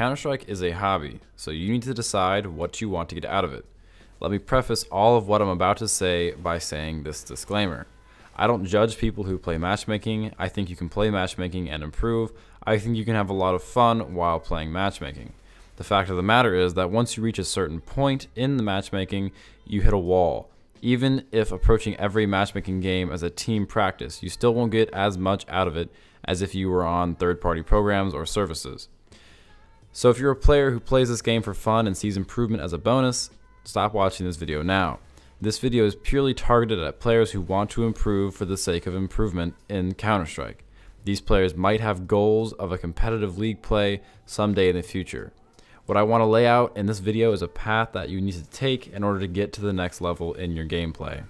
Counter-Strike is a hobby, so you need to decide what you want to get out of it. Let me preface all of what I'm about to say by saying this disclaimer. I don't judge people who play matchmaking. I think you can play matchmaking and improve. I think you can have a lot of fun while playing matchmaking. The fact of the matter is that once you reach a certain point in the matchmaking, you hit a wall. Even if approaching every matchmaking game as a team practice, you still won't get as much out of it as if you were on third party programs or services. So if you're a player who plays this game for fun and sees improvement as a bonus, stop watching this video now. This video is purely targeted at players who want to improve for the sake of improvement in Counter-Strike. These players might have goals of a competitive league play someday in the future. What I want to lay out in this video is a path that you need to take in order to get to the next level in your gameplay.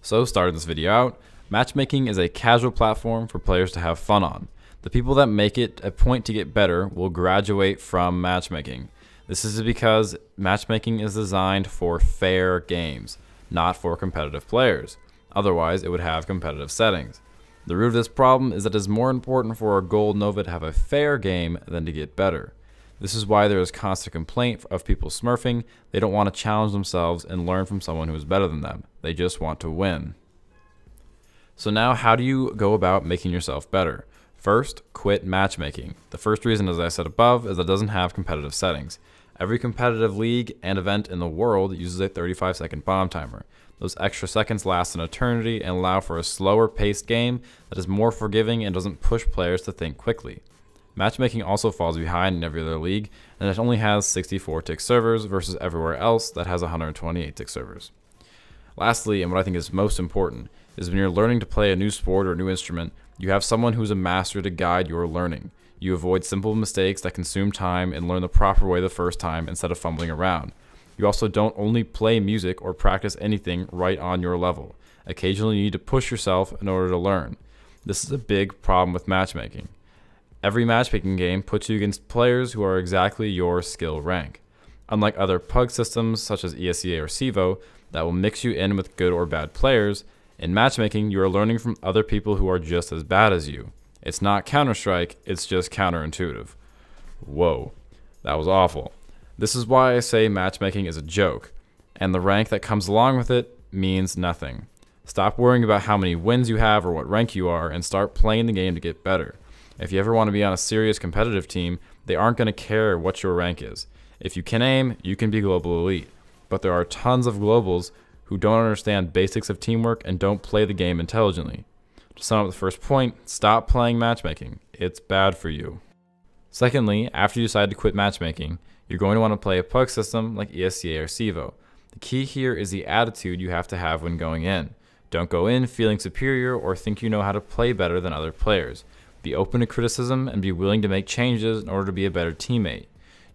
So starting this video out, matchmaking is a casual platform for players to have fun on. The people that make it a point to get better will graduate from matchmaking. This is because matchmaking is designed for fair games, not for competitive players. Otherwise, it would have competitive settings. The root of this problem is that it is more important for a gold Nova to have a fair game than to get better. This is why there is constant complaint of people smurfing. They don't want to challenge themselves and learn from someone who is better than them. They just want to win. So now how do you go about making yourself better? First, quit matchmaking. The first reason, as I said above, is that it doesn't have competitive settings. Every competitive league and event in the world uses a 35 second bomb timer. Those extra seconds last an eternity and allow for a slower paced game that is more forgiving and doesn't push players to think quickly. Matchmaking also falls behind in every other league, and it only has 64 tick servers versus everywhere else that has 128 tick servers. Lastly, and what I think is most important, is when you're learning to play a new sport or a new instrument, you have someone who's a master to guide your learning. You avoid simple mistakes that consume time and learn the proper way the first time instead of fumbling around. You also don't only play music or practice anything right on your level. Occasionally, you need to push yourself in order to learn. This is a big problem with matchmaking. Every matchmaking game puts you against players who are exactly your skill rank. Unlike other PUG systems such as ESEA or SIVO, that will mix you in with good or bad players. In matchmaking, you are learning from other people who are just as bad as you. It's not Counter Strike, it's just counterintuitive. Whoa, that was awful. This is why I say matchmaking is a joke, and the rank that comes along with it means nothing. Stop worrying about how many wins you have or what rank you are, and start playing the game to get better. If you ever want to be on a serious competitive team, they aren't going to care what your rank is. If you can aim, you can be global elite but there are tons of globals who don't understand basics of teamwork and don't play the game intelligently. To sum up the first point, stop playing matchmaking. It's bad for you. Secondly, after you decide to quit matchmaking, you're going to want to play a puck system like ESCA or SIVO. The key here is the attitude you have to have when going in. Don't go in feeling superior or think you know how to play better than other players. Be open to criticism and be willing to make changes in order to be a better teammate.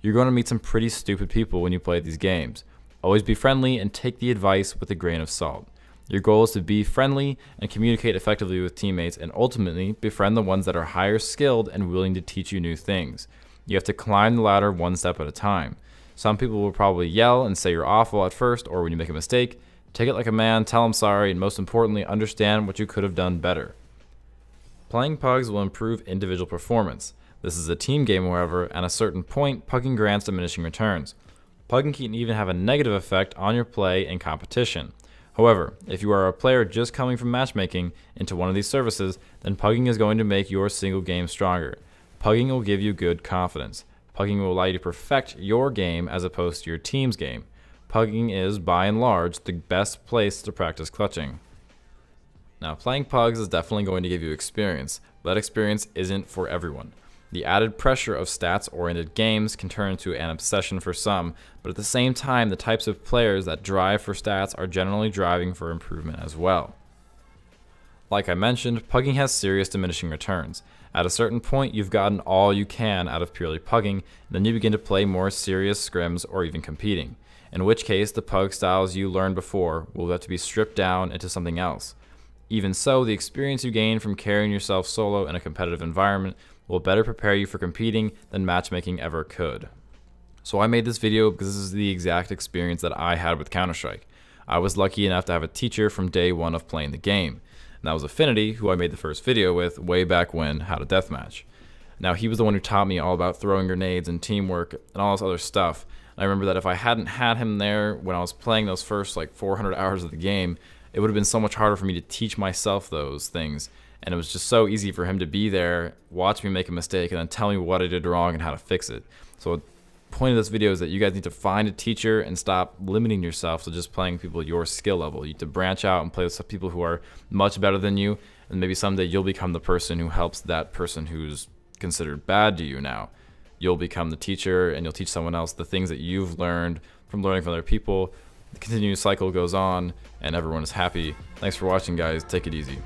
You're going to meet some pretty stupid people when you play these games. Always be friendly and take the advice with a grain of salt. Your goal is to be friendly and communicate effectively with teammates and ultimately befriend the ones that are higher skilled and willing to teach you new things. You have to climb the ladder one step at a time. Some people will probably yell and say you're awful at first or when you make a mistake. Take it like a man, tell them sorry, and most importantly, understand what you could have done better. Playing pugs will improve individual performance. This is a team game, however, and at a certain point, pugging grants diminishing returns. Pugging can even have a negative effect on your play and competition. However, if you are a player just coming from matchmaking into one of these services, then pugging is going to make your single game stronger. Pugging will give you good confidence. Pugging will allow you to perfect your game as opposed to your team's game. Pugging is, by and large, the best place to practice clutching. Now, playing pugs is definitely going to give you experience, but that experience isn't for everyone. The added pressure of stats oriented games can turn into an obsession for some, but at the same time, the types of players that drive for stats are generally driving for improvement as well. Like I mentioned, pugging has serious diminishing returns. At a certain point, you've gotten all you can out of purely pugging, and then you begin to play more serious scrims or even competing, in which case the pug styles you learned before will have to be stripped down into something else. Even so, the experience you gain from carrying yourself solo in a competitive environment will better prepare you for competing than matchmaking ever could. So I made this video because this is the exact experience that I had with Counter-Strike. I was lucky enough to have a teacher from day one of playing the game, and that was Affinity, who I made the first video with way back when, How to Deathmatch. Now he was the one who taught me all about throwing grenades and teamwork and all this other stuff, and I remember that if I hadn't had him there when I was playing those first like 400 hours of the game, it would have been so much harder for me to teach myself those things and it was just so easy for him to be there, watch me make a mistake, and then tell me what I did wrong and how to fix it. So point of this video is that you guys need to find a teacher and stop limiting yourself to just playing people your skill level. You need to branch out and play with people who are much better than you, and maybe someday you'll become the person who helps that person who's considered bad to you now. You'll become the teacher and you'll teach someone else the things that you've learned from learning from other people. The continuous cycle goes on and everyone is happy. Thanks for watching guys, take it easy.